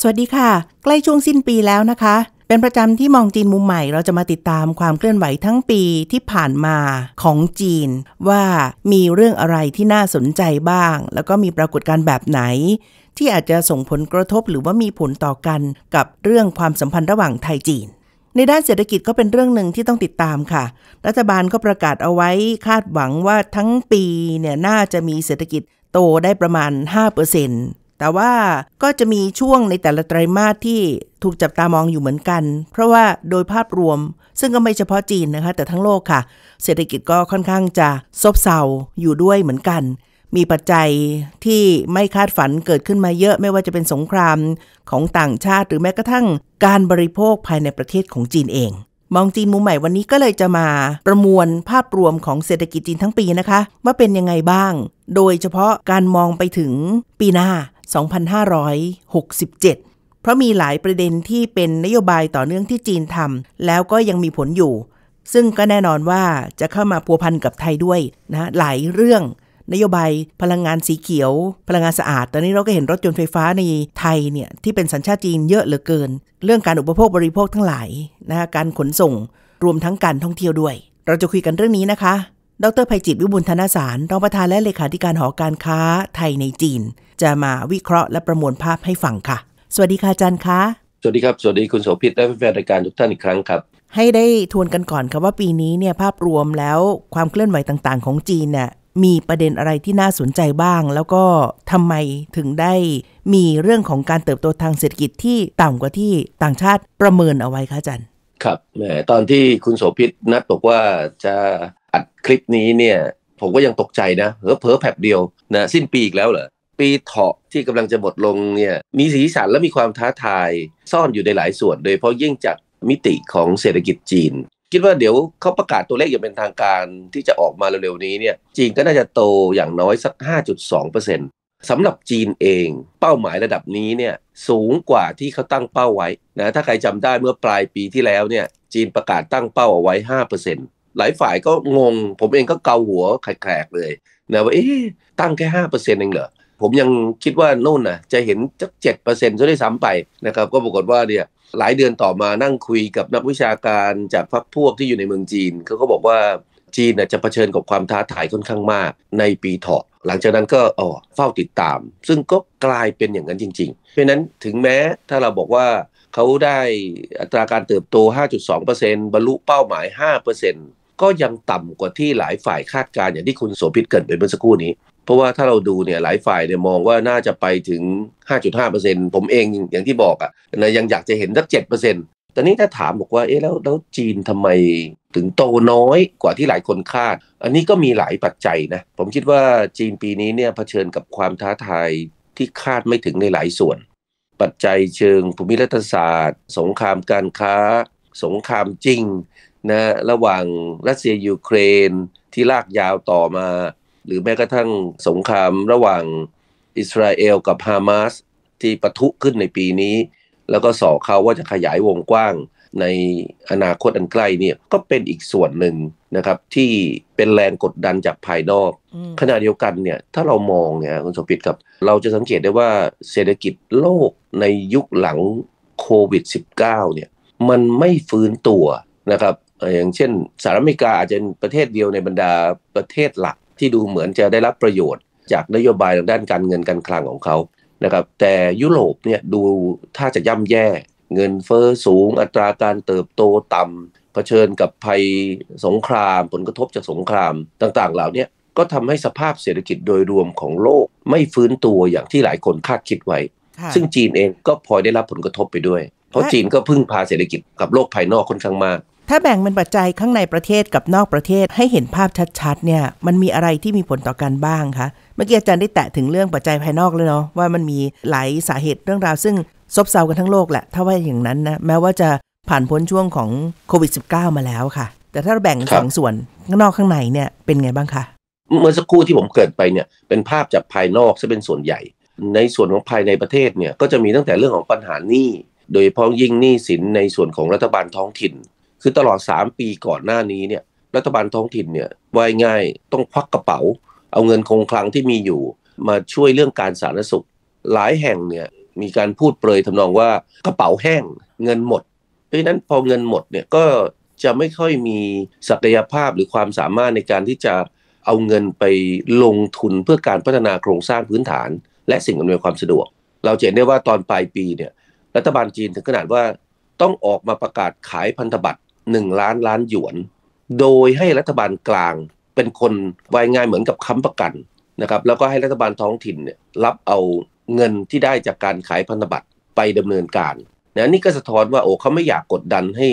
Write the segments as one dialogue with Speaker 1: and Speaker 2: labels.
Speaker 1: สวัสดีค่ะ ใกล้ช่วงสิ้นปีแล้วนะคะ เป็นประจำที่มองจีนมุมใหม่เราจะมาติดตามความเคลื่อนไหวทั้งปีที่ผ่านมาของจีนว่ามีเรื่องอะไรที่น่าสนใจบ้าง แล้วก็มีปรากฏการณ์แบบไหน ที่อาจจะส่งผลกระทบหรือว่ามีผลต่อกันกับเรื่องความสัมพันธ์ระหว่างไทยจีน ในด้านเศรษฐกิจก็เป็นเรื่องหนึ่งที่ต้องติดตามค่ะ รัฐบาลก็ประกาศเอาไว้คาดหวังว่าทั้งปีเนี่ยน่าจะมีเศรษฐกิจโตได้ประมาณ5%เแต่ว่าก็จะมีช่วงในแต่ละไตรมาสที่ถูกจับตามองอยู่เหมือนกัน เพราะว่าโดยภาพรวมซึ่งก็ไม่เฉพาะจีนนะคะ แต่ทั้งโลกค่ะ เศรษฐกิจก็ค่อนข้างจะซบเซาอยู่ด้วยเหมือนกัน มีปัจจัยที่ไม่คาดฝันเกิดขึ้นมาเยอะไม่ว่าจะเป็นสงครามของต่างชาติ หรือแม้กระทั่งการบริโภคภายในประเทศของจีนเอง มองจีนมุมใหม่วันนี้ก็เลยจะมา ประมวลภาพรวมของเศรษฐกิจจีนทั้งปีนะคะ ว่าเป็นยังไงบ้าง โดยเฉพาะการมองไปถึงปีหน้า2567 เพราะมีหลายประเด็นที่เป็นนโยบายต่อเนื่องที่จีนทำแล้วก็ยังมีผลอยู่ ซึ่งก็แน่นอนว่าจะเข้ามาพัวพันกับไทยด้วยนะหลายเรื่องนโยบายพลังงานสีเขียว พลังงานสะอาด ตอนนี้เราก็เห็นรถยนต์ไฟฟ้าในไทยเนี่ย ที่เป็นสัญชาติจีนเยอะเหลือเกิน เรื่องการอุปโภคบริโภคทั้งหลายนะการขนส่งรวมทั้งการท่องเที่ยวด้วย เราจะคุยกันเรื่องนี้นะคะดรภัยจิตวิบุลธนสารรองประธานและเลขาธิการหอการค้าไทยในจีน จะมาวิเคราะห์และประมวลภาพให้ฟังค่ะ สวัสดีค่ะอาจารย์คะ
Speaker 2: สวัสดีครับ สวัสดีคุณโสภิตและแฟนรายการทุกท่านอีกครั้งครับ
Speaker 1: ให้ได้ทวนกันก่อนครับว่าปีนี้เนี่ยภาพรวมแล้วความเคลื่อนไหวต่างๆ ของจีนเนี่ยมีประเด็นอะไรที่น่าสนใจบ้าง แล้วก็ทำไมถึงได้ มีเรื่องของการเติบโตทางเศรษฐกิจที่ต่ำกว่าที่ต่างชาติประเมินเอาไว้คะอาจารย์
Speaker 2: ครับตอนที่คุณโสภิตนัดบอกว่าจะอัดคลิปนี้เนี่ยผมก็ยังตกใจนะเผ้อแผบเดียวนะสิ้นปีอีกแล้วเหรอปีเถาะที่กำลังจะหมดลงเนี่ยมีสีสันและมีความท้าทายซ่อนอยู่ในหลายส่วน โดยเพราะยิ่งจากมิติของเศรษฐกิจจีน คิดว่าเดี๋ยวเขาประกาศตัวเลขอย่างเป็นทางการที่จะออกมาเร็วๆนี้เนี่ยจีนก็น่าจะโตอย่างน้อยสัก5.2%สำหรับจีนเองเป้าหมายระดับนี้เนี่ยสูงกว่าที่เขาตั้งเป้าไว้นะถ้าใครจำได้เมื่อปลายปีที่แล้วเนี่ยจีนประกาศตั้งเป้าเอาไว้5%นหลายฝ่ายก็งง ผมเองก็เกาหัวแขกเลยนะว่า เอ๊ตั้งแค่ห้าเปอร์เซ็นต์เองเหรอ ผมยังคิดว่านู่นนะจะเห็นจักเจ็ดเปอร์เซ็นต์ซะด้วยซ้ำไปนะครับ ก็ปรากฏว่าเนี่ยหลายเดือนต่อมานั่งคุยกับนักวิชาการ จากพรรคพวกที่อยู่ในเมืองจีน เขาก็บอกว่าจีนจะเผชิญกับความท้าทายค่อนข้างมากในปีเถาะหลังจากนั้นก็อ๋อเฝ้าติดตาม ซึ่งก็กลายเป็นอย่างนั้นจริง ๆ เพราะนั้นถึงแม้ถ้าเราบอกว่าเขาได้อัตราการเติบโต 5.2%บรรลุเป้าหมาย5%เก็ยังต่ำกว่าที่หลายฝ่ายคาดการณ์อย่างที่คุณโสภิตเกิดไปเมื่อสักครู่นี้ เพราะว่าถ้าเราดูเนี่ยหลายฝ่ายเนี่ยมองว่าน่าจะไปถึง 5.5%ผมเองอย่างที่บอกอะ่ะยังอยากจะเห็นสัก 7%แตอนี้ถ้าถามบอกว่าเอ๊ะแล้วแล้วจีนทำไมถึงโตน้อยกว่าที่หลายคนคาด อันนี้ก็มีหลายปัจจัยนะ ผมคิดว่าจีนปีนี้เนี่ยเผชิญกับความท้าทายที่คาดไม่ถึงในหลายส่วน ปัจจัยเชิงภูมิรัฐศาสตร์ สงครามการค้า สงครามจริงนะระหว่าง รัสเซียยูเครนที่ลากยาวต่อมา หรือแม้กระทั่งสงครามระหว่างอิสราเอลกับฮามาสที่ปะทุขึ้นในปีนี้ แล้วก็ส่อเขาว่าจะขยายวงกว้างในอนาคตอันใกล้เนี่ยก็เป็นอีกส่วนหนึ่งนะครับ ที่เป็นแรงกดดันจากภายนอกขณะเดียวกันเนี่ยถ้าเรามองเนี่ยคุณสมปิดครับ เราจะสังเกตได้ว่าเศรษฐกิจโลกในยุคหลังโควิด -19 เนี่ย มันไม่ฟื้นตัวนะครับอย่างเช่นสหรัฐอเมริกาอาจจะประเทศเดียวในบรรดาประเทศหลักที่ดูเหมือนจะได้รับประโยชน์ จากนโยบายทางด้านการเงินการคลังของเขานะครับแต่ยุโรปเนี่ยดูถ้าจะย่ำแย่ เงินเฟอ้อสูงอัตราการเติบโตต่ำเผชิญกับภัยสงคราม ผลกระทบจากสงคราม ต่างๆ เหล่านี้ก็ทำให้สภาพเศรษฐกิจโดยรวมของโลกไม่ฟื้นตัวอย่างที่หลายคนคาดคิดไว้ ซึ่งจีนเองก็พลอยได้รับผลกระทบไปด้วยเพราะจีนก็พึ่งพาเศรษฐกิจกับโลกภายนอกค่อนข้างมาก
Speaker 1: ถ้าแบ่งเป็นปัจจัยข้างในประเทศกับนอกประเทศให้เห็นภาพชัดๆเนี่ย มันมีอะไรที่มีผลต่อกันบ้างคะ เมื่อกี้อาจารย์ได้แตะถึงเรื่องปัจจัยภายนอกเลยเนาะว่ามันมีหลายสาเหตุเรื่องราวซึ่ง ซบเซากันทั้งโลกแหละ ถ้าว่าอย่างนั้นนะแม้ว่าจะผ่านพ้นช่วงของโควิด -19 มาแล้วค่ะ แต่ถ้าเราแบ่งสองส่วนข้างนอกข้างในเนี่ยเป็นไงบ้างคะ
Speaker 2: เมื่อสักครู่ที่ผมเกิดไปเนี่ยเป็นภาพจากภายนอกจะเป็นส่วนใหญ่ ในส่วนของภายในประเทศเนี่ยก็จะมีตั้งแต่เรื่องของปัญหาหนี้โดยเฉพาะยิ่งหนี้สินในส่วนของรัฐบาลท้องถิ่นคือตลอด 3 ปีก่อนหน้านี้เนี่ยรัฐบาลท้องถิ่นเนี่ยวายง่ายต้องควักกระเป๋า เอาเงินคงคลังที่มีอยู่ มาช่วยเรื่องการสาธารณสุขหลายแห่งเนี่ยมีการพูดเปรยทำนองว่ากระเป๋าแห้งเงินหมดดังนั้นพอเงินหมดเนี่ยก็จะไม่ค่อยมีศักยภาพหรือความสามารถในการที่จะเอาเงินไปลงทุนเพื่อการพัฒนาโครงสร้างพื้นฐาน และสิ่งอำนวยความสะดวก เราเห็นได้ว่าตอนปลายปีเนี่ยรัฐบาลจีนถึงขนาดว่าต้องออกมาประกาศขายพันธบัตรหนึ่งล้านล้านหยวน โดยให้รัฐบาลกลางเป็นคนวายงานเหมือนกับค้ำประกันนะครับ แล้วก็ให้รัฐบาลท้องถิ่นเนี่ยรับเอาเงินที่ได้จากการขายพันธบัตรไปดำเนินการนะนี่ก็สะท้อนว่าโอ้เขาไม่อยากกดดันให้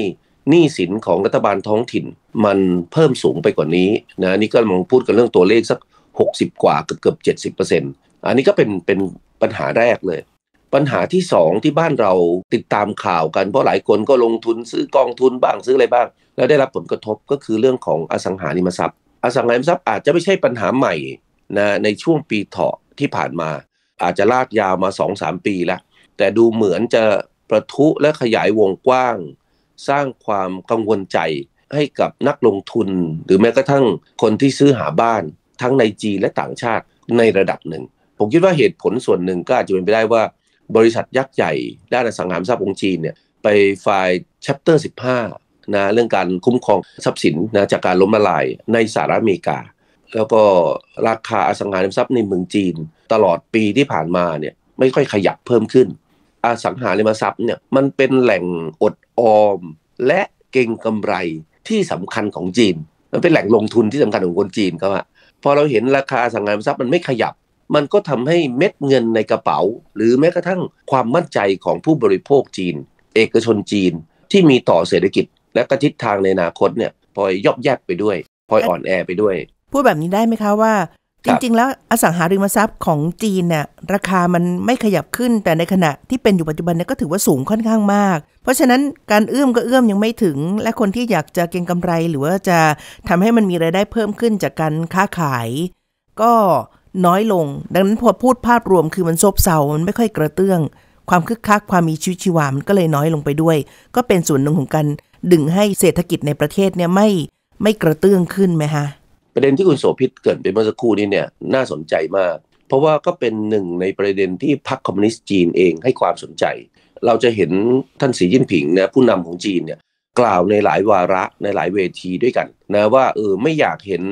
Speaker 2: หนี้สินของรัฐบาลท้องถิ่น มันเพิ่มสูงไปกว่านี้นะนี่ก็มองพูดกันเรื่องตัวเลขสัก 60 กว่าเกือบเกือบเจ็ดสิบเปอร์เซ็นต์อันนี้ก็เป็นเป็นปัญหาแรกเลยปัญหาที่สองที่บ้านเราติดตามข่าวกัน เพราะหลายคนก็ลงทุนซื้อกองทุนบ้างซื้ออะไรบ้างแล้วได้รับผลกระทบก็คือเรื่องของอสังหาริมทรัพย์อสังหาริมทรัพย์อาจจะไม่ใช่ปัญหาใหม่นะในช่วงปีเถาะที่ผ่านมา อาจจะลากยาวมา 2-3 ปีแล้วแต่ดูเหมือนจะประทุและขยายวงกว้าง สร้างความกังวลใจให้กับนักลงทุน หรือแม้กระทั่งคนที่ซื้อหาบ้านทั้งในจีนและต่างชาติในระดับหนึ่ง ผมคิดว่าเหตุผลส่วนหนึ่งก็อาจจะเป็นไปได้ว่าบริษัทยักษ์ใหญ่ด้านอสังหารทรัพย์ของจีนเนี่ยไปไฟล์ chapter 15นะเรื่องการคุ้มครองทรัพย์สินนะจากการล้มละลายในสหรัฐอเมริกา แล้วก็ราคาอสังหาริมทรัพย์ในเมืองจีน ตลอดปีที่ผ่านมาเนี่ยไม่ค่อยขยับเพิ่มขึ้นอสังหาริมทรัพย์เนี่ยมันเป็นแหล่งอดออม และเก่งกำไรที่สำคัญของจีน มันเป็นแหล่งลงทุนที่สำคัญของคนจีนครับพอเราเห็นราคาอสังหาริมทรัพย์มันไม่ขยับมันก็ทำให้เม็ดเงินในกระเป๋า หรือแม้กระทั่งความมั่นใจของผู้บริโภคจีน เอกชนจีน ที่มีต่อเศรษฐกิจและกระทิศทางในอนาคตเนี่ยพลอยยอบแยบไปด้วยพลอยอ่อนแอไปด้วย
Speaker 1: พูดแบบนี้ได้ไหมคะว่า จริงๆแล้วอสังหาริมทรัพย์ของจีนเนี่ยราคามันไม่ขยับขึ้น แต่ในขณะที่เป็นอยู่ปัจจุบันเนี่ยก็ถือว่าสูงค่อนข้างมาก เพราะฉะนั้นการเอื้อมก็เอื้อมยังไม่ถึง และคนที่อยากจะเก็งกำไรหรือว่าจะทำให้มันมีไรายได้เพิ่มขึ้นจากการค้าขาย ก็น้อยลง ดังนั้นพอพูดภาพรวมคือมันซบเซา มันไม่ค่อยกระเตื้อง ความคึกคักความมีชีวิตชีวา มันก็เลยน้อยลงไปด้วย ก็เป็นส่วนหนึ่งของการดึงให้เศรษฐกิจในประเทศเนี่ยไม่ไม่กระเตื้องขึ้นไหมฮะ
Speaker 2: ประเด็นที่คุณโสภิตเกิดไปเมื่อสักครู่นี้เนี่ยน่าสนใจมาก เพราะว่าก็เป็นหนึ่งในประเด็นที่พรรคคอมมิวนิสต์จีนเองให้ความสนใจ เราจะเห็นท่านสีจิ้นผิงนะผู้นำของจีนเนี่ยกล่าวในหลายวาระในหลายเวทีด้วยกัน นะว่าเออไม่อยากเห็น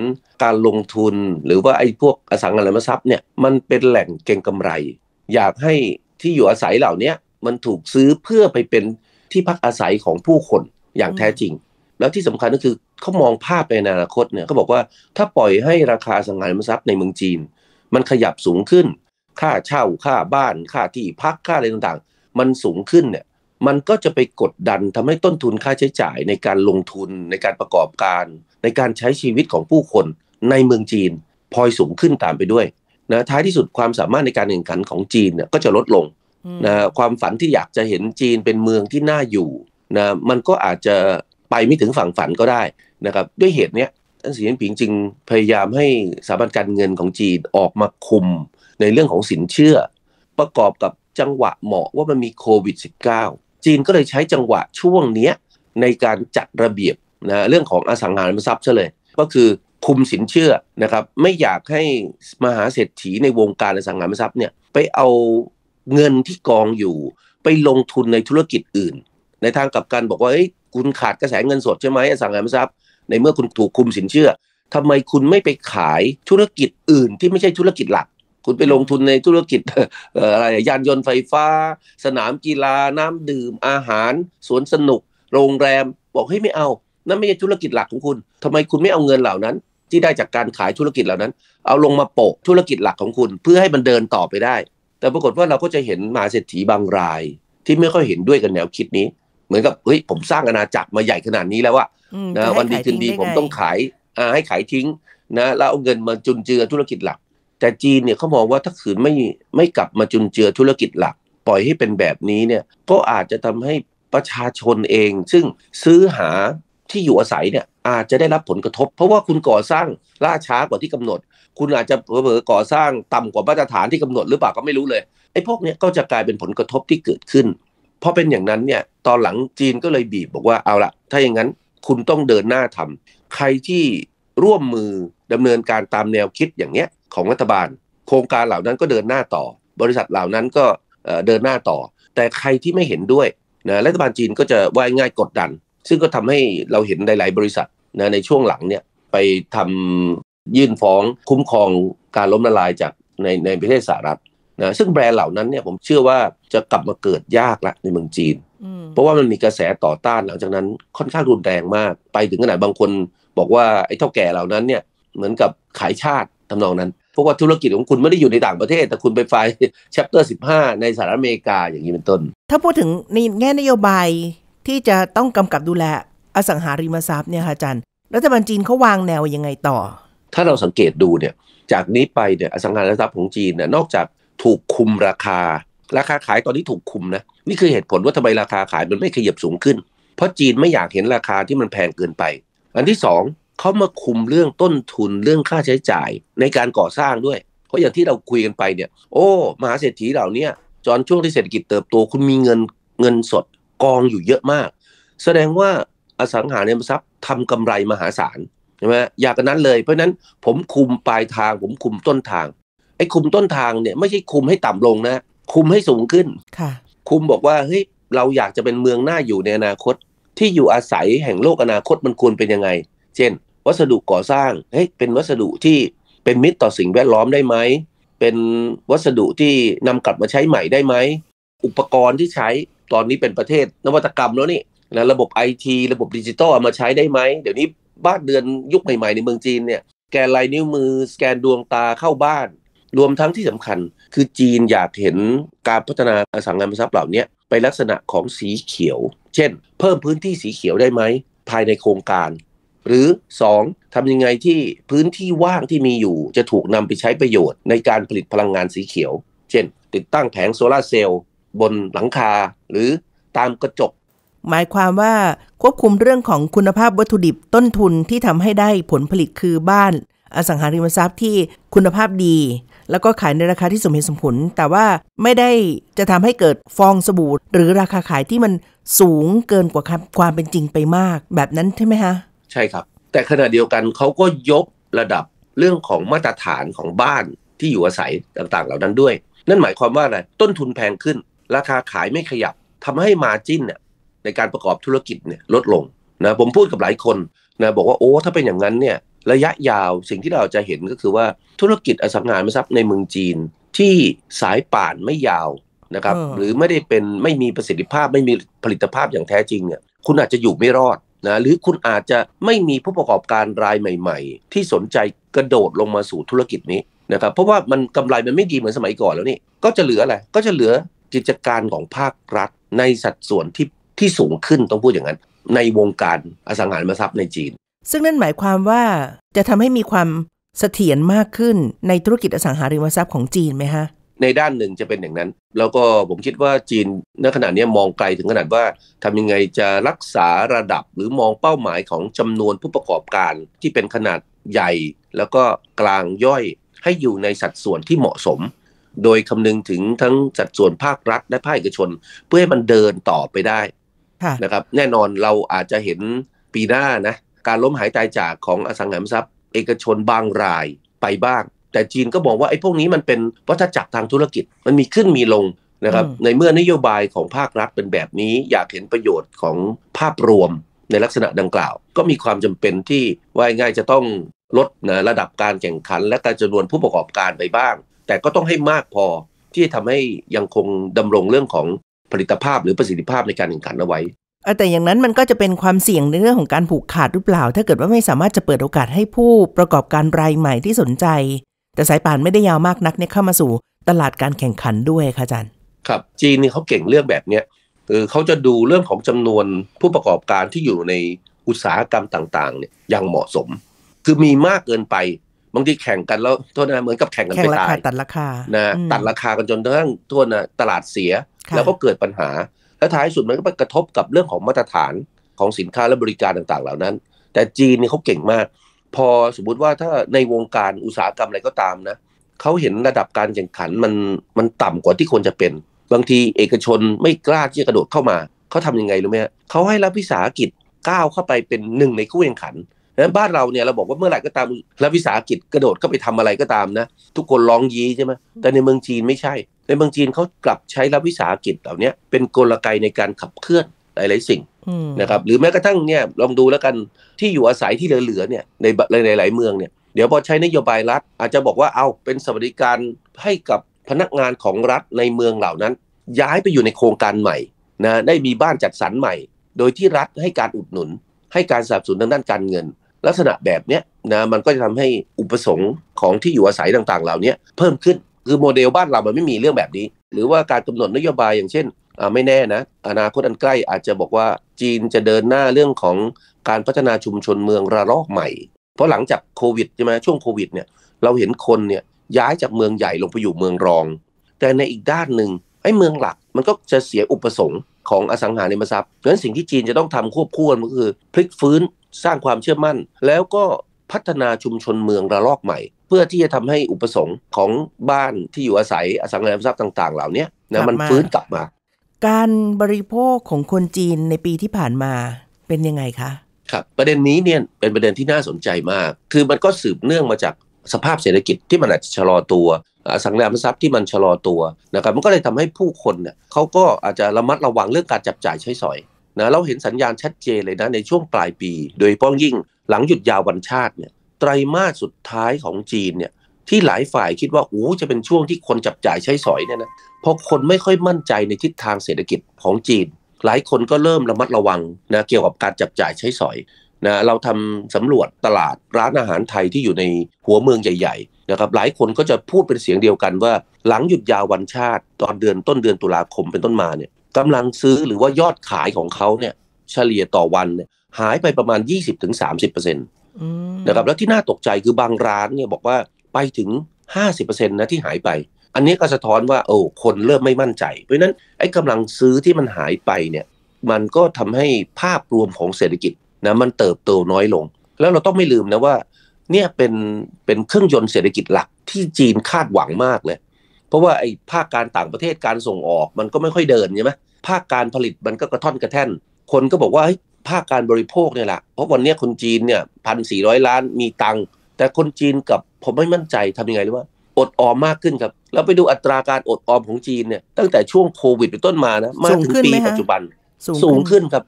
Speaker 2: การลงทุนหรือว่าไอ้พวกอสังหาริมทรัพย์เนี่ยมันเป็นแหล่งเก็งกำไรอยากให้ที่อยู่อาศัยเหล่านี้มันถูกซื้อเพื่อไปเป็นที่พักอาศัยของผู้คนอย่างแท้จริง แล้วที่สำคัญก็คือเขามองภาพในอนาคตเนี่ยเขาบอกว่าถ้าปล่อยให้ราคาสังหาริมทรัพย์ในเมืองจีน มันขยับสูงขึ้น ค่าเช่าค่าบ้าน ค่าที่พักค่าอะไรต่างๆ มันสูงขึ้นเนี่ยมันก็จะไปกดดันทำให้ต้นทุนค่าใช้จ่ายในการลงทุนในการประกอบการ ในการใช้ชีวิตของผู้คน ในเมืองจีนพลอยสูงขึ้นตามไปด้วยนะท้ายที่สุดความสามารถในการแข่งขันของจีนเนี่ยก็จะลดลงนะความฝันที่อยากจะเห็นจีนเป็นเมืองที่น่าอยู่นะมันก็อาจจะไปไม่ถึงฝั่งฝันก็ได้นะครับด้วยเหตุเนี้ยท่านสีจินผิงจึงพยายามให้สถาบันการเงินของจีนออกมาคุม ในเรื่องของสินเชื่อประกอบกับจังหวะเหมาะว่ามันมีโควิด -19 จีนก็เลยใช้จังหวะช่วงนี้ในการจัดระเบียบนะเรื่องของอสังหาริมทรัพย์เฉลย ก็คือคุมสินเชื่อนะครับไม่อยากให้มหาเศรษฐีในวงการอสังหาริมทรัพย์เนี่ยไปเอาเงินที่กองอยู่ไปลงทุนในธุรกิจอื่น ในทางกลับกันบอกว่าเฮ้ยคุณขาดกระแสเงินสดใช่ไหมอสังหาริมทรัพย์ในเมื่อคุณถูกคุมสินเชื่อ ทำไมคุณไม่ไปขายธุรกิจอื่น ที่ไม่ใช่ธุรกิจหลักคุณไปลงทุนในธุรกิจอะไรยานยนต์ไฟฟ้า สนามกีฬาน้ำดื่มอาหาร สวนสนุก โรงแรมบอกให้ไม่เอานั่นไม่ใช่ธุรกิจหลักของคุณทำไมคุณไม่เอาเงินเหล่านั้น ที่ได้จากการขายธุรกิจเหล่านั้นเอาลงมาโปะธุรกิจหลักของคุณ เพื่อให้มันเดินต่อไปได้ แต่ปรากฏว่าเราก็จะเห็นมาเศรษฐีบางรายที่ไม่ค่อยเห็นด้วยกันแนวคิดนี้ เหมือนกับเฮ้ยผมสร้างอาณาจักรมาใหญ่ขนาดนี้แล้วว่านะวันดีคืนดีผมต้องขายให้ขายทิ้งนะแล้วเอาเงินมาจุนเจือธุรกิจหลักแต่จีนเนี่ยเขามองว่าถ้าขืนไม่ไม่กลับมาจุนเจือธุรกิจหลัก ปล่อยให้เป็นแบบนี้เนี่ย ก็อาจจะทำให้ประชาชนเอง ซึ่งซื้อหาที่อยู่อาศัยเนี่ยอาจจะได้รับผลกระทบ เพราะว่าคุณก่อสร้างล่าช้ากว่าที่กำหนด คุณอาจจะเผลอๆก่อสร้างต่ำกว่ามาตรฐานที่กำหนดหรือเปล่าก็ไม่รู้เลยไอ้พวกเนี้ยก็จะกลายเป็นผลกระทบที่เกิดขึ้นพอเป็นอย่างนั้นเนี่ยตอนหลังจีนก็เลยบีบบอกว่าเอาละถ้าอย่างนั้นคุณต้องเดินหน้าทำ ใครที่ร่วมมือดำเนินการตามแนวคิดอย่างเนี้ยของรัฐบาลโครงการเหล่านั้นก็เดินหน้าต่อ บริษัทเหล่านั้นก็เดินหน้าต่อ แต่ใครที่ไม่เห็นด้วยนะรัฐบาลจีนก็จะว่าง่ายกดดัน ซึ่งก็ทำให้เราเห็นหลาย ๆ บริษัทนะในช่วงหลังเนี่ยไปทำยื่นฟ้องคุ้มครองการล้มละลายจากในในประเทศสหรัฐนะซึ่งแบรนด์เหล่านั้นเนี่ยผมเชื่อว่าจะกลับมาเกิดยากละในเมืองจีน เพราะว่ามันมีกระแสต่อต้านหลังจากนั้นค่อนข้างรุนแรงมากไปถึงขนาดบางคน บอกว่าไอ้เท่าแก่เหล่านั้นเนี่ยเหมือนกับขายชาติทำนองนั้นเพราะว่าธุรกิจของคุณไม่ได้อยู่ในต่างประเทศ แต่คุณไปไฟชั chapter 15 ในสหรัฐอเมริกาอย่างนี้เป็นต้น
Speaker 1: ถ้าพูดถึงในแง่นโยบายที่จะต้องกำกับดูแลอสังหาริมทรัพย์เนี่ยค่ะจันรัฐบาลจีนเขาวางแนวยังไงต่อ
Speaker 2: ถ้าเราสังเกตดูเนี่ย จากนี้ไปเนี่ยอสังหาริมทรัพย์ของจีนเนี่ยนอกจากถูกคุมราคา ราคาขายตอนนี้ถูกคุมนะนี่คือเหตุผลว่าทำไมราคาขายมันไม่ขยับสูงขึ้นเพราะจีนไม่อยากเห็นราคาที่มันแพงเกินไปอันที่สองเขามาคุมเรื่องต้นทุนเรื่องค่าใช้จ่ายในการก่อสร้างด้วย เพราะอย่างที่เราคุยกันไปเนี่ย โอ้ มหาเศรษฐีเหล่านี้จอนช่วงที่เศรษฐกิจเติบโตคุณมีเงินเงินสดกองอยู่เยอะมาก แสดงว่าอสังหาริมทรัพย์ทำกำไรมหาศาลใช่ไหมอยากกันนั้นเลยเพราะนั้นผมคุมปลายทางผมคุมต้นทาง ไอ้คุมต้นทางเนี่ย ไม่ใช่คุมให้ต่ำลงนะ คุมให้สูงขึ้น ค่ะ คุมบอกว่าเฮ้ยเราอยากจะเป็นเมืองหน้าอยู่ในอนาคตที่อยู่อาศัยแห่งโลกอนาคตมันควรเป็นยังไงเช่น วัสดุก่อสร้าง เฮ้ย เป็นวัสดุที่เป็นมิตรต่อสิ่งแวดล้อมได้ไหม เป็นวัสดุที่นำกลับมาใช้ใหม่ได้ไหม อุปกรณ์ที่ใช้ตอนนี้เป็นประเทศนวัตกรรมแล้วนี่นะระบบไอทีระบบดิจิตอลเอามาใช้ได้ไหม เดี๋ยวนี้บ้านเดือนยุคใหม่ๆ ในเมืองจีนเนี่ย แกนลายนิ้วมือ สแกนดวงตาเข้าบ้าน รวมทั้งที่สำคัญ คือจีนอยากเห็นการพัฒนาอสังหาริมทรัพย์เหล่านี้ไปลักษณะของสีเขียว เช่น เพิ่มพื้นที่สีเขียวได้ไหมภายในโครงการหรือ 2. ทำยังไงที่พื้นที่ว่างที่มีอยู่จะถูกนำไปใช้ประโยชน์ในการผลิตพลังงานสีเขียว เช่น ติดตั้งแผงโซลาเซลล์ บนหลังคา
Speaker 1: หรือตามกระจก หมายความว่าควบคุมเรื่องของคุณภาพวัตถุดิบต้นทุนที่ทำให้ได้ผลผลิตคือบ้าน อสังหาริมทรัพย์ที่คุณภาพดี แล้วก็ขายในราคาที่สมเหตุสมผล แต่ว่าไม่ได้จะทำให้เกิดฟองสบู่หรือราคาขายที่มันสูงเกินกว่าความเป็นจริงไปมากแบบนั้นใช่ไหมคะ
Speaker 2: ใช่ครับ แต่ขณะเดียวกันเขาก็ยกระดับเรื่องของมาตรฐานของบ้านที่อยู่อาศัยต่าง ๆ เหล่านั้นด้วย นั่นหมายความว่าอะไรต้นทุนแพงขึ้น ราคาขายไม่ขยับทำให้มาจิ้นเนี่ยในการประกอบธุรกิจเนี่ยลดลงนะผมพูดกับหลายคนนะบอกว่าโอ้ถ้าเป็นอย่างนั้นเนี่ยระยะยาวสิ่งที่เราจะเห็นก็คือว่าธุรกิจอสังหาริมทรัพย์ในเมืองจีน ที่สายป่านไม่ยาวนะครับหรือไม่ได้เป็นไม่มีประสิทธิภาพไม่มีผลิตภาพอย่างแท้จริงเนี่ยคุณอาจจะอยู่ไม่รอดนะหรือคุณอาจจะไม่มีผู้ประกอบการรายใหม่ ๆ ที่สนใจกระโดดลงมาสู่ธุรกิจนี้นะครับเพราะว่ามันกำไรมันไม่ดีเหมือนสมัยก่อนแล้วนี่ก็จะเหลืออะไรก็จะเหลือกิจการของภาครัฐในสัดส่วนที่ที่สูงขึ้นต้องพูดอย่างนั้นในวงการอสังหาริมทรัพย์ในจีน
Speaker 1: ซึ่งนั่นหมายความว่าจะทำให้มีความเสถียรมากขึ้นในธุรกิจอสังหาริมทรัพย์ของจีนไหมฮะ
Speaker 2: ในด้านหนึ่งจะเป็นอย่างนั้น แล้วก็ผมคิดว่าจีนณขณะนี้มองไกลถึงขนาดว่า ทำยังไงจะรักษาระดับหรือมองเป้าหมายของจำนวนผู้ประกอบการที่เป็นขนาดใหญ่ แล้วก็กลางย่อยให้อยู่ในสัดส่วนที่เหมาะสม โดยคำนึงถึงทั้งสัดส่วนภาครัฐและภาคเอกชนเพื่อให้มันเดินต่อไปได้นะครับ แน่นอนเราอาจจะเห็นปีหน้านะการล้มหายตายจากของอสังหาริมทรัพย์เอกชนบางรายไปบ้างแต่จีนก็บอกว่าไอ้พวกนี้มันเป็นวัฏจักรทางธุรกิจมันมีขึ้นมีลงนะครับ ในเมื่อนโยบายของภาครัฐเป็นแบบนี้ อยากเห็นประโยชน์ของภาพรวมในลักษณะดังกล่าว ก็มีความจำเป็นที่ว่าง่ายจะต้องลดนะระดับการแข่งขัน และการจำนวนผู้ประกอบการไปบ้าง แต่ก็ต้องให้มากพอที่ทำให้ยังคงดำรงเรื่องของผลิตภาพหรือประสิทธิภาพในการแข่งขันเอาไว้
Speaker 1: แต่อย่างนั้นมันก็จะเป็นความเสี่ยงในเรื่องของการผูกขาดหรือเปล่า ถ้าเกิดว่าไม่สามารถจะเปิดโอกาสให้ผู้ประกอบการรายใหม่ที่สนใจแต่สายป่านไม่ได้ยาวมากนักเนี่ยเข้ามาสู่ตลาดการแข่งขันด้วยค่ะอาจารย์
Speaker 2: ครับ จีนนี่เขาเก่งเรื่องแบบเนี้ยคือเขาจะดูเรื่องของจำนวนผู้ประกอบการที่อยู่ในอุตสาหกรรมต่างๆเนี่ยอย่างเหมาะสม คือมีมากเกินไปบางทีแข่งกันแล้วโทษนะเหมือนกับแข่งกันไปตาย
Speaker 1: ตัดราคา นะ
Speaker 2: ตัดราคากันจนกระทั่งโทษนะตลาดเสียแล้วก็เกิดปัญหาและท้ายสุดมันก็ไปกระทบกับเรื่องของมาตรฐานของสินค้าและบริการต่าง ๆ เหล่านั้น แต่จีนนี่เขาเก่งมากพอสมมุติว่าถ้าในวงการอุตสาหกรรมอะไรก็ตามนะเขาเห็นระดับการแข่งขันมันมันต่ำกว่าที่ควรจะเป็น บางทีเอกชนไม่กล้าที่จะกระโดดเข้ามา เขาทํำยังไงรู้ไหมเขาให้รับวิสาหกิจก้าวเข้าไปเป็นหนึ่งในคู่แข่งขันดังนั้นบ้านเราเนี่ยเราบอกว่าเมื่อไหร่ก็ตามรับวิสาหกิจกระโดดเข้าไปทำอะไรก็ตามนะ ทุกคนร้องยีใช่ไหมแต่ในเมืองจีนไม่ใช่ในเมืองจีนเขากลับใช้รับวิสาหกิจเหล่านี้เป็นกลไกในการขับเคลื่อนหลายๆสิ่งนะครับหรือแม้กระทั่งเนี่ยลองดูแล้วกันที่อยู่อาศัยที่เหลือๆเนี่ยในหลายๆเมืองเนี่ยเดี๋ยวพอใช้นโยบายรัฐอาจจะบอกว่าเอาเป็นสวัสดิการให้กับพนักงานของรัฐในเมืองเหล่านั้น ย้ายไปอยู่ในโครงการใหม่นะได้มีบ้านจัดสรรใหม่ โดยที่รัฐให้การอุดหนุน ให้การสนับสนุนทางด้านการเงิน ลักษณะแบบเนี้ยนะมันก็จะทำให้อุปสงค์ของที่อยู่อาศัยต่างๆเหล่านี้เพิ่มขึ้นคือโมเดลบ้านเรามันไม่มีเรื่องแบบนี้ หรือว่าการกำหนดนโยบายอย่างเช่นไม่แน่นะอนาคตอันใกล้อาจจะบอกว่าจีนจะเดินหน้าเรื่องของการพัฒนาชุมชนเมืองระลอกใหม่ เพราะหลังจากโควิดใช่ไหมช่วงโควิดเนี่ยเราเห็นคนเนี่ยย้ายจากเมืองใหญ่ลงไปอยู่เมืองรอง แต่ในอีกด้านหนึ่งไอ้เมืองหลัก มันก็จะเสียอุปสงค์ของอสังหาริมทรัพย์ดังนั้นสิ่งที่จีนจะต้องทำควบคู่กันก็คือ พลิกฟื้นสร้างความเชื่อมั่น แล้วก็พัฒนาชุมชนเมืองระลอกใหม่ เพื่อที่จะทำให้อุปสงค์ของบ้านที่อยู่อาศัยอสังหาริมทรัพย์ต่างๆเหล่านี้นะมันฟื้นกลับมา
Speaker 1: การบริโภคของคนจีนในปีที่ผ่านมาเป็นยังไงคะ
Speaker 2: ครับประเด็นนี้เนี่ยเป็นประเด็นที่น่าสนใจมาก คือมันก็สืบเนื่องมาจากสภาพเศรษฐกิจที่มันอาจจะชะลอตัวสังหามทรัพย์ที่มันชะลอตัวนะครับมันก็เลยทำให้ผู้คนเนี่ยเขาก็อาจจะระมัดระวังเรื่องการจับจ่ายใช้สอยนะเราเห็นสัญญาณชัดเจนเลยนะในช่วงปลายปี โดยเฉพาะยิ่งหลังหยุดยาววันชาติเนี่ยไตรมาสสุดท้ายของจีนเนี่ยที่หลายฝ่ายคิดว่าโอ้จะเป็นช่วงที่คนจับจ่ายใช้สอยเนี่ยนะพราะคนไม่ค่อยมั่นใจในทิศทางเศรษฐกิจของจีน หลายคนก็เริ่มระมัดระวังนะเกี่ยวกับการจับจ่ายใช้สอยนะเราทำสำรวจตลาดร้านอาหารไทยที่อยู่ในหัวเมืองใหญ่ ๆ นะครับหลายคนก็จะพูดเป็นเสียงเดียวกันว่าหลังหยุดยาววันชาติ ตอนเดือนต้นเดือนตุลาคมเป็นต้นมาเนี่ยกำลังซื้อหรือว่ายอดขายของเขาเนี่ยเฉลี่ยต่อวันเนี่ยหายไปประมาณ 20-30%นะครับแล้วที่น่าตกใจคือบางร้านเนี่ยบอกว่าไปถึง 50%นะ ที่หายไป อันนี้ก็สะท้อนว่าโอ้คนเริ่มไม่มั่นใจ เพราะนั้นไอ้กำลังซื้อที่มันหายไปเนี่ยมันก็ทำให้ภาพรวมของเศรษฐกิจนะมันเติบโตน้อยลง แล้วเราต้องไม่ลืมนะว่าเนี่ยเป็นเป็นเครื่องยนต์เศรษฐกิจหลักที่จีนคาดหวังมากเลย เพราะว่าไอ้ภาคการต่างประเทศการส่งออกมันก็ไม่ค่อยเดินใช่ไหมภาคการผลิตมันก็กระท่อนกระแท่นคนก็บอกว่าภาคการบริโภคเนี่ยแหละเพราะวันนี้คนจีนเนี่ยพันสี่ร้อยล้านมีตังแต่คนจีนกับผมไม่มั่นใจทำยังไงหรือว่า อดออมมากขึ้นครับแล้วไปดูอัตราการอดออมของจีนเนี่ยตั้งแต่ช่วงโควิดเป็นต้นมานะมาถึงปีปัจจุบันสูงขึ้นครับ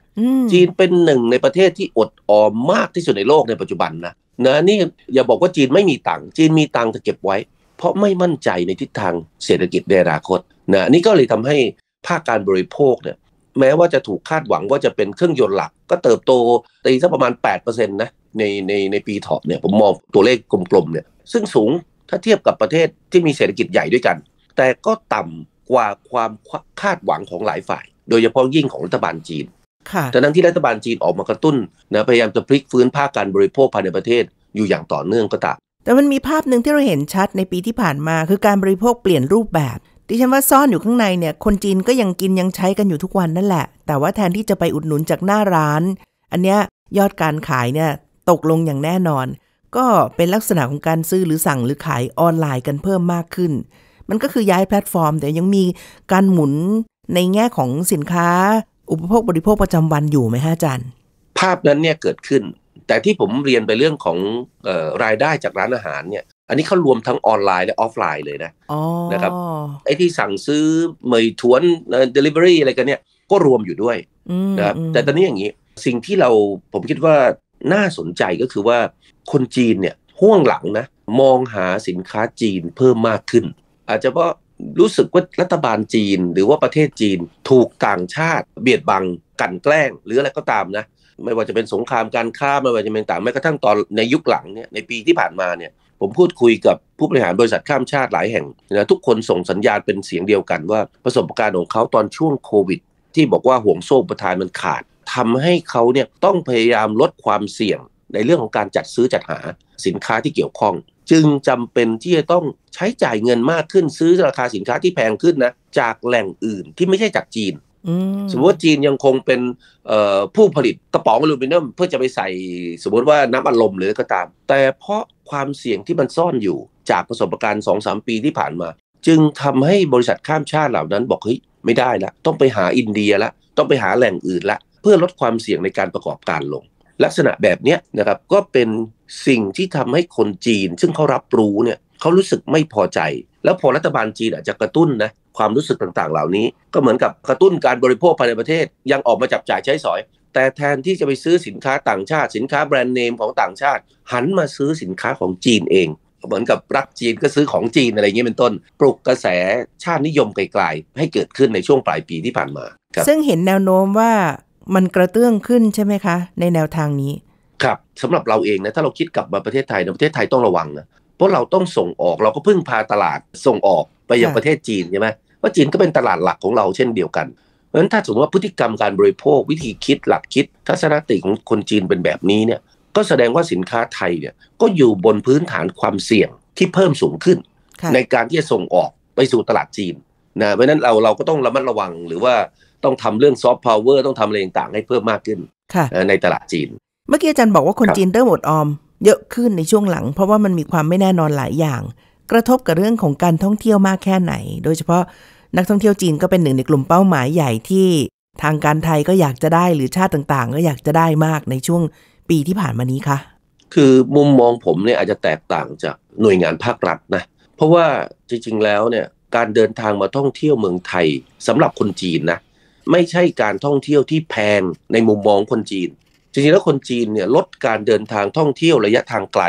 Speaker 2: จีนเป็นหนึ่งในประเทศที่อดออมมากที่สุดในโลกในปัจจุบันนะนะนี่อย่าบอกว่าจีนไม่มีตังค์ จีนมีตังค์แต่เก็บไว้ เพราะไม่มั่นใจในทิศทางเศรษฐกิจในอนาคตนะนี่ก็เลยทำให้ภาคการบริโภคเนี่ย แม้ว่าจะถูกคาดหวังว่าจะเป็นเครื่องยนต์หลัก ก็เติบโตตีสักประมาณ8%นะในในในปีถอดเนี่ยผมมองตัวเลขกลมๆเนี่ยซึ่งสูงถ้าเทียบกับประเทศที่มีเศรษฐกิจใหญ่ด้วยกัน แต่ก็ต่ำกว่าความคาดหวังของหลายฝ่าย โดยเฉพาะยิ่งของรัฐบาลจีนแต่นั้นที่รัฐบาลจีนออกมากระตุ้นนะพยายามจะพลิกฟื้นภาคการบริโภคภายในประเทศอยู่อย่างต่อเนื่องก็ตาม
Speaker 1: แต่มันมีภาพหนึ่งที่เราเห็นชัดในปีที่ผ่านมาคือการบริโภคเปลี่ยนรูปแบบดิฉันว่าซ่อนอยู่ข้างในเนี่ยคนจีนก็ยังกินยังใช้กันอยู่ทุกวันนั่นแหละ แต่ว่าแทนที่จะไปอุดหนุนจากหน้าร้าน อันเนี้ยยอดการขายเนี่ยตกลงอย่างแน่นอนก็เป็นลักษณะของการซื้อหรือสั่งหรือขายออนไลน์กันเพิ่มมากขึ้น มันก็คือย้ายแพลตฟอร์ม แต่ยังมีการหมุนในแง่ของสินค้าอุปโภคบริโภคประจำวันอยู่ไหมฮะอาจารย์
Speaker 2: ภาพนั้นเนี่ยเกิดขึ้น แต่ที่ผมเรียนไปเรื่องของออรายได้จากร้านอาหารเนี่ยอันนี้เขารวมทั้งออนไลน์และออฟไลน์เลยนะนะครับไอ้ที่สั่งซื้อเหมยทวนเดลิเวอรี่อะไรกันเนี่ยก็รวมอยู่ด้วยนะครับแต่ตอนนี้อย่างนี้สิ่งที่เราผมคิดว่าน่าสนใจก็คือว่าคนจีนเนี่ยห่วงหลังนะมองหาสินค้าจีนเพิ่มมากขึ้น อาจจะเพราะรู้สึกว่า รัฐบาลจีนหรือว่าประเทศจีนถูกต่างชาติเบียดบังกันแกล้งหรืออะไรก็ตามนะไม่ว่าจะเป็นสงครามการค้าไม่ว่าจะเป็นต่างแม้กระทั่งตอนในยุคหลังเนี่ยในปีที่ผ่านมาเนี่ยผมพูดคุยกับผู้บริหารบริษัทข้ามชาติหลายแห่งนะทุกคนส่งสัญญาณเป็นเสียงเดียวกันว่าประสบการณ์ของเขาตอนช่วงโควิดที่บอกว่าห่วงโซ่ประทานมันขาดทำให้เขาเนี่ยต้องพยายามลดความเสี่ยงในเรื่องของการจัดซื้อจัดหาสินค้าที่เกี่ยวข้อง จึงจำเป็นที่จะต้องใช้จ่ายเงินมากขึ้นซื้อราคาสินค้าที่แพงขึ้นนะจากแหล่งอื่นที่ไม่ใช่จากจีนสมมติว่าจีนยังคงเป็นผู้ผลิตกระป๋องอลูมิเนียมเพื่อจะไปใส่สมมติว่าน้ำอัดลมหรือก็ตาม แต่เพราะความเสี่ยงที่มันซ่อนอยู่จากประสบการณ์สองสามปีที่ผ่านมา จึงทำให้บริษัทข้ามชาติเหล่านั้น บอกเฮ้ยไม่ได้ละต้องไปหาอินเดียละต้องไปหาแหล่งอื่นละพื่อลดความเสี่ยงในการประกอบการลง ลักษณะแบบนี้นะครับก็เป็นสิ่งที่ทำให้คนจีน ซึ่งเขารับรู้เนี่ยเขารู้สึกไม่พอใจ แล้วพอรัฐบาลจีนอาจจะกระตุ้นนะความรู้สึกต่างๆ เหล่านี้ ก็เหมือนกับกระตุ้นการบริโภคภายในประเทศ ยังออกมาจับจ่ายใช้สอย แต่แทนที่จะไปซื้อสินค้าต่างชาติสินค้าแบรนด์เนมของต่างชาติ หันมาซื้อสินค้าของจีนเองเหมือนกับรักจีนก็ซื้อของจีนอะไรเงี้ยเป็นต้น ปลุกกระแสชาตินิยมไกลๆ ให้เกิดขึ้นในช่วงปลายปีที่ผ่านมาซึ่ง
Speaker 1: เห็นแนวโน้มว่ามันกระเตื้องขึ้นใช่ไหมคะในแนวทางนี้
Speaker 2: ครับสำหรับเราเองนะถ้าเราคิดกลับมาประเทศไทยนะประเทศไทยต้องระวังนะเพราะเราต้องส่งออกเราก็พึ่งพาตลาดส่งออกไปยังประเทศจีนใช่ไหมเพราะจีนก็เป็นตลาดหลักของเราเช่นเดียวกันเพราะฉะนั้นถ้าสมมติว่าพฤติกรรมการบริโภควิธีคิดหลักคิด ทัศนคติของคนจีนเป็นแบบนี้เนี่ยก็แสดงว่าสินค้าไทยเนี่ยก็อยู่บนพื้นฐานความเสี่ยงที่เพิ่มสูงขึ้นในการที่จะส่งออกไปสู่ตลาดจีนนะเพราะฉะนั้นเราเราก็ต้องระมัดระวังหรือว่าต้องทำเรื่องซอฟต์พาวเวอร์ต้องทำอะไรต่าง ๆ ให้เพิ่มมากขึ้นในตลาดจีน
Speaker 1: เมื่อกี้อาจารย์บอกว่าคนจีนเริ่มอดออมเยอะขึ้นในช่วงหลัง เพราะว่ามันมีความไม่แน่นอนหลายอย่าง กระทบกับเรื่องของการท่องเที่ยวมากแค่ไหน โดยเฉพาะนักท่องเที่ยวจีนก็เป็นหนึ่งในกลุ่มเป้าหมายใหญ่ที่ ทางการไทยก็อยากจะได้หรือชาติต่างๆ ก็อยากจะได้มากในช่วงปีที่ผ่านมานี้คะ
Speaker 2: คือมุมมองผมเนี่ยอาจจะแตกต่างจากหน่วยงานภาครัฐนะเพราะว่าจริงๆแล้วเนี่ยการเดินทางมาท่องเที่ยวเมืองไทยสำหรับคนจีนนะไม่ใช่การท่องเที่ยวที่แพงในมุมมองคนจีนจริงๆแล้วคนจีนเนี่ยลดการเดินทางท่องเที่ยวระยะทางไกล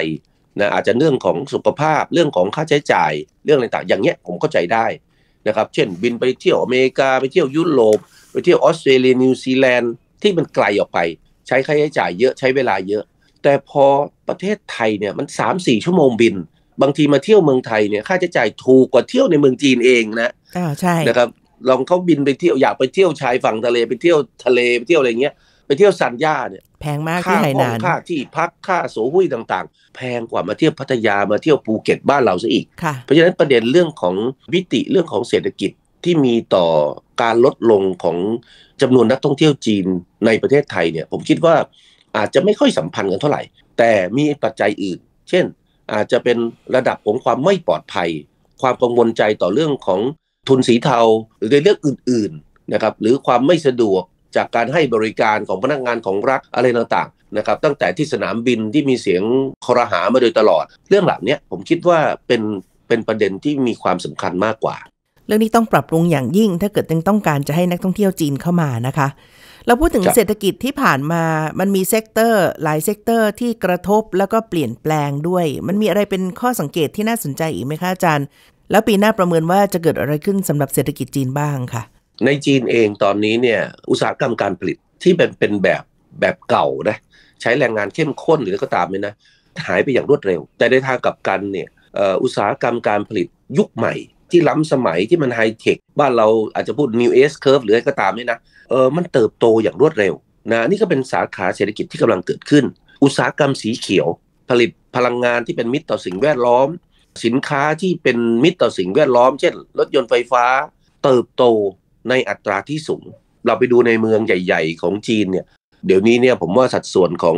Speaker 2: นะอาจจะเรื่องของสุขภาพเรื่องของค่าใช้จ่ายเรื่องอะไรต่างอย่างเงี้ยผมเข้าใจได้นะครับ เช่นบินไปเที่ยวอเมริกาไปเที่ยวยุโรปไปเที่ยวออสเตรเลียนิวซีแลนด์ที่มันไกลออกไป ใช้ค่าใช้จ่ายเยอะใช้เวลาเยอะ แต่พอประเทศไทยเนี่ยมัน3 4ชั่วโมงบิน บางทีมาเที่ยวเมืองไทยเนี่ยค่าใช้จ่ายถูกกว่าเที่ยวในเมืองจีนเองนะ
Speaker 1: อ่าใช่นะครั
Speaker 2: บลองเขาบินไปเที่ยวอยากไปเที่ยวชายฝั่งทะเลไปเที่ยวทะเลไปเที่ยวอะไรเงี้ยไปเที่ยวซันย่าเนี่ย
Speaker 1: แพงมากที่ไหนานค่า
Speaker 2: ที่พัก ค่าโสหุ้ยต่างๆ แพงกว่ามาเที่ยวพัทยา มาเที่ยวภูเก็ตบ้านเราซะอีก เพราะฉะนั้นประเด็นเรื่องของวิติเรื่องของเศรษฐกิจที่มีต่อการลดลงของจำนวนนักท่องเที่ยวจีนในประเทศไทยเนี่ย ผมคิดว่าอาจจะไม่ค่อยสัมพันธ์กันเท่าไหร่แต่มีปัจจัยอื่นเช่นอาจจะเป็นระดับของความไม่ปลอดภัย ความกังวลใจต่อเรื่องของทุนสีเทาหรือในเรื่องอื่นๆนะครับหรือความไม่สะดวกจากการให้บริการของพนักงานของรัฐอะไรต่างๆนะครับตั้งแต่ที่สนามบินที่มีเสียงครหามาโดยตลอด เรื่องหลักเนี้ยผมคิดว่าเป็นเป็นประเด็นที่มีความสำคัญมากกว่า
Speaker 1: เรื่องนี้ต้องปรับปรุงอย่างยิ่งถ้าเกิดยังต้องการจะให้นักท่องเที่ยวจีนเข้ามานะคะ เราพูดถึงเศรษฐกิจที่ผ่านมามันมีเซกเตอร์หลายเซกเตอร์ที่กระทบ แล้วก็เปลี่ยนแปลงด้วย มันมีอะไรเป็นข้อสังเกตที่น่าสนใจอีกไหมคะอาจารย์แล้วปีหน้าประเมินว่าจะเกิดอะไรขึ้นสำหรับเศรษฐกิจจีนบ้างค่ะ
Speaker 2: ในจีนเองตอนนี้เนี่ยอุตสาหกรรมการผลิตที่เป็นเป็นแบบแบบเก่านะ ใช้แรงงานเข้มข้นหรือก็ตามเลยนะ หายไปอย่างรวดเร็ว แต่ในทางกลับกันเนี่ยอุตสาหกรรมการผลิตยุคใหม่ ที่ล้ำสมัยที่มันไฮเทคบ้านเราอาจจะพูด new S curve หรืออะไรก็ตามเนี่ยนะเออมันเติบโตอย่างรวดเร็วนะนี่ก็เป็นสาขาเศรษฐกิจที่กำลังเกิดขึ้น อุตสาหกรรมสีเขียว ผลิตพลังงานที่เป็นมิตรต่อสิ่งแวดล้อมสินค้าที่เป็นมิตรต่อสิ่งแวดล้อมเช่นรถยนต์ไฟฟ้าเติบโตในอัตราที่สูง เราไปดูในเมืองใหญ่ ๆ ของจีนเนี่ย เดี๋ยวนี้เนี่ยผมว่าสัดส่วนของ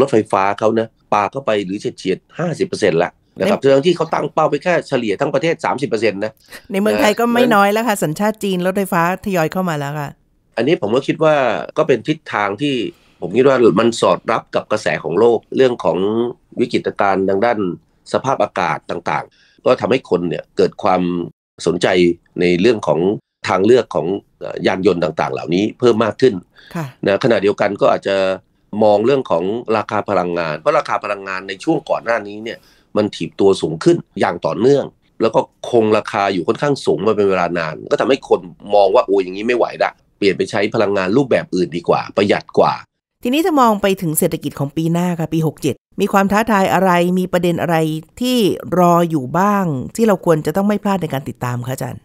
Speaker 2: รถไฟฟ้าเขานะปาเข้าไปหรือเฉียดห้าสิบเปอร์เซ็นต์ละนะครับเรื่องที่เขาตั้งเป้าไปแค่เฉลี่ยทั้งประเทศสสามิเเปอร์ซ็นต์นะในเมืองไทยก็ไม่น
Speaker 1: ้อยแล้วค่ะ สัญชาติจีน รถไฟฟ้าทยอยเข้ามาแล้วค่ะ
Speaker 2: อันนี้ผมก็คิดว่าก็เป็นทิศทางที่ผมคิดว่ามันสอดรับกับกระแสของโลกเรื่องของวิกฤตการณ์ทางด้านสภาพอากาศต่างๆ ก็ทำให้คนเนี่ยเกิดความสนใจในเรื่องของทางเลือกของยานยนต์ต่างๆ เหล่านี้เพิ่มมากขึ้นนะขณะเดียวกันก็อาจจะมองเรื่องของราคาพลังงาน เพราะราคาพลังงานในช่วงก่อนหน้านี้เนี่ยมันถีบตัวสูงขึ้นอย่างต่อเนื่อง แล้วก็คงราคาอยู่ค่อนข้างสูงมาเป็นเวลานาน ก็ทำให้คนมองว่าโอ้ยอย่างนี้ไม่ไหวละเปลี่ยนไปใช้พลังงานรูปแบบอื่นดีกว่าประหยัดกว่า
Speaker 1: ทีนี้ถ้ามองไปถึงเศรษฐกิจของปีหน้าค่ะปี 67มีความท้าทายอะไร มีประเด็นอะไรที่รออยู่บ้าง ที่เราควรจะต้องไม่พลาดในการติดตามคะอาจารย์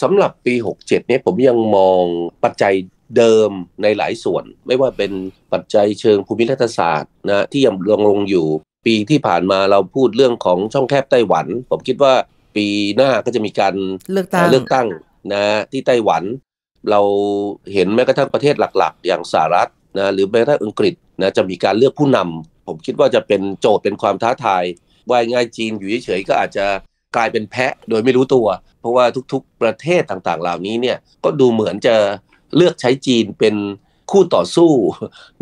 Speaker 2: สำหรับปี 67เนี่ยผมยังมองปัจจัยเดิมในหลายส่วน ไม่ว่าเป็นปัจจัยเชิงภูมิรัฐศาสตร์นะที่ยังรองลงอยู่ปีที่ผ่านมาเราพูดเรื่องของช่องแคบไต้หวัน ผมคิดว่าปีหน้าก็จะมีการเลือกตั้งเลือกตั้งนะที่ไต้หวัน เราเห็นแม้กระทั่งประเทศหลักๆ อย่างสหรัฐนะ หรือแม้กระทั่งอังกฤษนะจะมีการเลือกผู้นำผมคิดว่าจะเป็นโจทย์เป็นความท้าทายว่าง่ายจีนอยู่เฉยๆก็อาจจะกลายเป็นแพะโดยไม่รู้ตัว เพราะว่าทุกๆ ประเทศต่างๆ เหล่านี้เนี่ยก็ดูเหมือนจะเลือกใช้จีนเป็นคู่ต่อสู้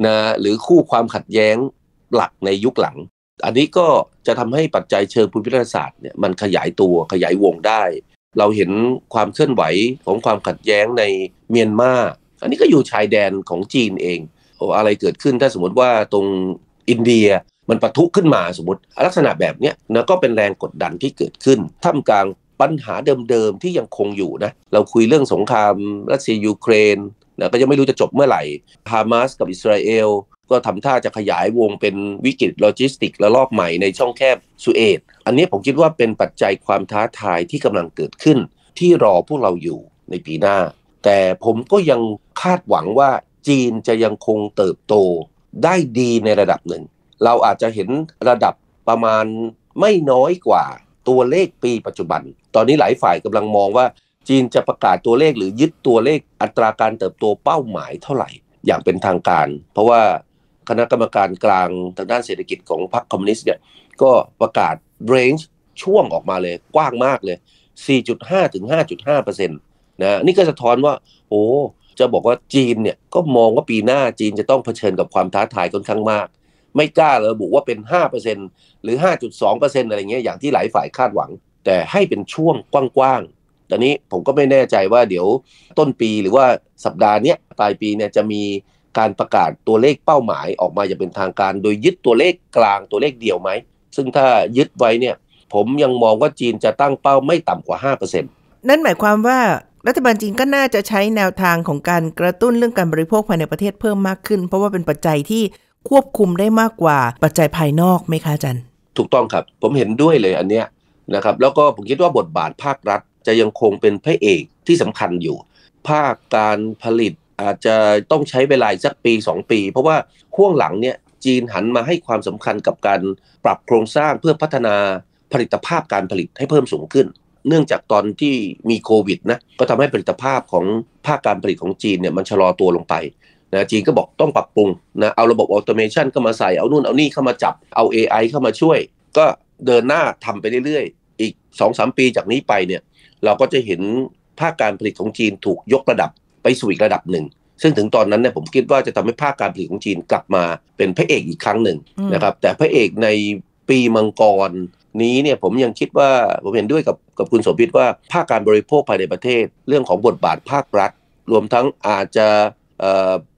Speaker 2: นะหรือคู่ความขัดแย้งหลักในยุคหลัง อันนี้ก็จะทำให้ปัจจัยเชิงภูมิรัฐศาสตร์เนี่ยมันขยายตัวขยายวงได้ เราเห็นความเคลื่อนไหวของความขัดแย้งในเมียนมา อันนี้ก็อยู่ชายแดนของจีนเองอะไรเกิดขึ้นถ้าสมมติว่าตรงอินเดียมันปะทุขึ้นมาสมมติลักษณะแบบนี้นะก็เป็นแรงกดดันที่เกิดขึ้นท่ามกลางปัญหาเดิมๆ ที่ยังคงอยู่นะเราคุยเรื่องสงครามรัสเซียยูเครนนะก็ยังไม่รู้จะจบเมื่อไหร่ฮามาสกับอิสราเอลก็ทำท่าจะขยายวงเป็นวิกฤตโลจิสติกและลอกใหม่ในช่องแคบสุเอตอันนี้ผมคิดว่าเป็นปัจจัยความท้าทายที่กำลังเกิดขึ้น ที่รอพวกเราอยู่ในปีหน้า แต่ผมก็ยังคาดหวังว่าจีนจะยังคงเติบโตได้ดีในระดับหนึ่ง เราอาจจะเห็นระดับประมาณไม่น้อยกว่าตัวเลขปีปัจจุบัน ตอนนี้หลายฝ่ายกำลังมองว่าจีนจะประกาศตัวเลขหรือยึดตัวเลข อัตราการเติบโตเป้าหมายเท่าไหร่อย่างเป็นทางการ เพราะว่าคณะกรรมการกลางทางด้านเศรษฐกิจของพรรคคอมมิวนิสต์เนี่ยก็ประกาศเรนจ์ช่วงออกมาเลยกว้างมากเลย 4.5 ถึง 5.5เปอร์เซ็นต์นะ นี่ก็สะท้อนว่าโอ้จะบอกว่าจีนเนี่ยก็มองว่าปีหน้าจีนจะต้องเผชิญกับความท้าทายค่อนข้างมาก ไม่กล้าระบุว่าเป็น 5%หรือ 5.2%อะไรเงี้ยอย่างที่หลายฝ่ายคาดหวัง แต่ให้เป็นช่วงกว้างๆตอนนี้ผมก็ไม่แน่ใจว่าเดี๋ยวต้นปีหรือว่าสัปดาห์นี้ปลายปีเนี่ยจะมีการประกาศตัวเลขเป้าหมาย ออกมาอยางเป็นทางการโดยยึดตัวเลขกลางตัวเลขเดียวไหมซึ่งถ้ายึดไว้เนี่ย ผมยังมองว่าจีนจะตั้งเป้าไม่ต่ำกว่า5%
Speaker 1: นั่นหมายความว่ารัฐบาลจีนก็น่าจะใช้แนวทางของการกระตุ้นเรื่องการบริโภคภายในประเทศเพิ่มมากขึ้นเพราะว่าเป็นปัจจัยที่ควบคุมได้มากกว่าปัจจัยภายนอกไหมคะอาจารย์
Speaker 2: ถูกต้องครับผมเห็นด้วยเลยอันเนี้ยนะครับแล้วก็ผมคิดว่าบทบาทภาครัฐจะยังคงเป็นพระเอกที่สำคัญอยู่ ภาคการผลิตอาจจะต้องใช้เวลาสักปี 2 ปี เพราะว่าห่วงหลังเนี่ยจีนหันมาให้ความสำคัญกับการปรับโครงสร้างเพื่อพัฒนาผลิตภาพการผลิตให้เพิ่มสูงขึ้นเนื่องจากตอนที่มีโควิดนะก็ทำให้ผลิตภาพของภาคการผลิตของจีนเนี่ยมันชะลอตัวลงไปนะจีนก็บอกต้องปรับปรุงนะเอาระบบออโตเมชันเข้ามาใส่เอานู่นเอานี่เข้ามาจับเอา AI เข้ามาช่วย ก็เดินหน้าทำไปเรื่อยๆ อีก2สปีจากนี้ไปเนี่ยเราก็จะเห็นภาคการผลิตของจีนถูกยกระดับไปสู่อีกระดับหนึ่ง ซึ่งถึงตอนนั้นเนี่ยผมคิดว่าจะทำให้ภาคการผลิตของจีนกลับมา เป็นพระเอกอีกครั้งหนึ่งนะครับแต่พระเอกในปีมังกรนี้เนี่ยผมยังคิดว่าผมเห็นด้วยกับกับคุณสมพิษว่า ภาคการบริโภคภายในประเทศเรื่องของบทบาทภาครัฐ รวมทั้งอาจจะ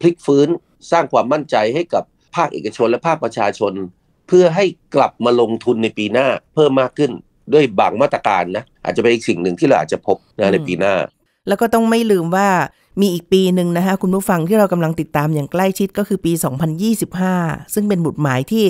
Speaker 2: พลิกฟื้นสร้างความมั่นใจให้กับภาคเอกชนและภาคประชาชน เพื่อให้กลับมาลงทุนในปีหน้า เพิ่มมากขึ้นด้วยบางมาตรการนะอาจจะเป็นอีกสิ่งหนึ่งที่เราอาจจะพบนะในปีหน้า
Speaker 1: แล้วก็ต้องไม่ลืมว่ามีอีกปีหนึ่งนะคะคุณผู้ฟังที่เรากำลังติดตามอย่างใกล้ชิดก็คือปี 2025 ซึ่งเป็นหมุดหมายที่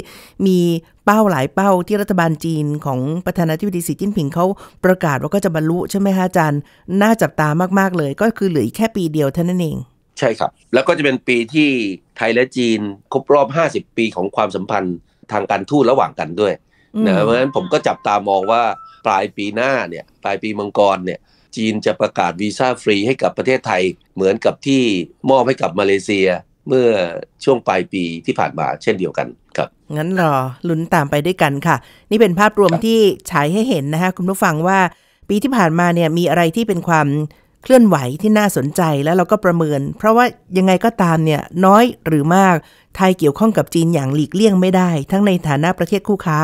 Speaker 1: มีเป้าหลายเป้าที่รัฐบาลจีน ของประธานาธิบดีสีจิ้นผิงเขาประกาศว่าก็จะบรรลุใช่ไหมคะอาจารย์น่าจับตามากๆเลย ก็คือเหลืออีกแค่ปีเดียวเท่านั้นเอง
Speaker 2: ใช่ครับ แล้วก็จะเป็นปีที่ไทยและจีนครบรอบ 50 ปีของความสัมพันธ์ทางการทูตระหว่างกันด้วยนะเพราะฉะนั้นผมก็จับตามองว่าปลายปีหน้าเนี่ยปลายปีมังกรเนี่ยจีนจะประกาศวีซ่าฟรีให้กับประเทศไทยเหมือนกับที่มอบให้กับ มาเลเซีย เมื่อช่วงปลายปีที่ผ่านมาเช่นเดียวกันครับ
Speaker 1: งั้นรอลุ้นตามไปด้วยกันค่ะ นี่เป็นภาพรวมที่ฉายให้เห็นนะคะคุณผู้ฟังว่าปีที่ผ่านมาเนี่ยมีอะไรที่เป็นความเคลื่อนไหวที่น่าสนใจแล้วเราก็ประเมิน เพราะว่ายังไงก็ตามเนี่ยน้อยหรือมากไทยเกี่ยวข้องกับจีนอย่างหลีกเลี่ยงไม่ได้ ทั้งในฐานะประเทศคู่ค้า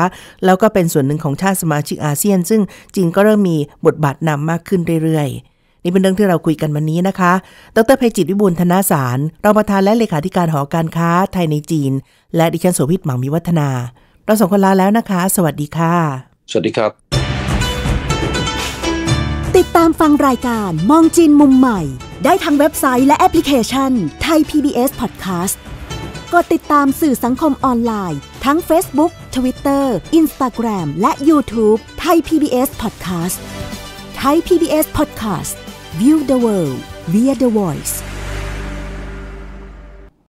Speaker 1: แล้วก็เป็นส่วนหนึ่งของชาติสมาชิกอาเซียน ซึ่งจีนก็เริ่มมีบทบาทนำมากขึ้นเรื่อยๆนี่เป็นเรื่องที่เราคุยกันวันนี้นะคะ ดรภัยจิตวิบูลธนาสาร รองประธานและเลขาธิการหอการค้าไทยในจีน และดิฉันโสภิตหมังมีวัฒนา เราสองคนลาแล้วนะคะ สวัสดีค่ะ สวัสดีครับ ติดตามฟังรายการมองจีนมุมใหม่ ได้ทางเว็บไซต์และแอปพลิเคชันไทย PBS Podcast กดติดตามสื่อสังคมออนไลน์ ทั้ง Facebook, Twitter, Instagram และ YouTube ไทย PBS Podcast ไทย PBS Podcast View the world via the voice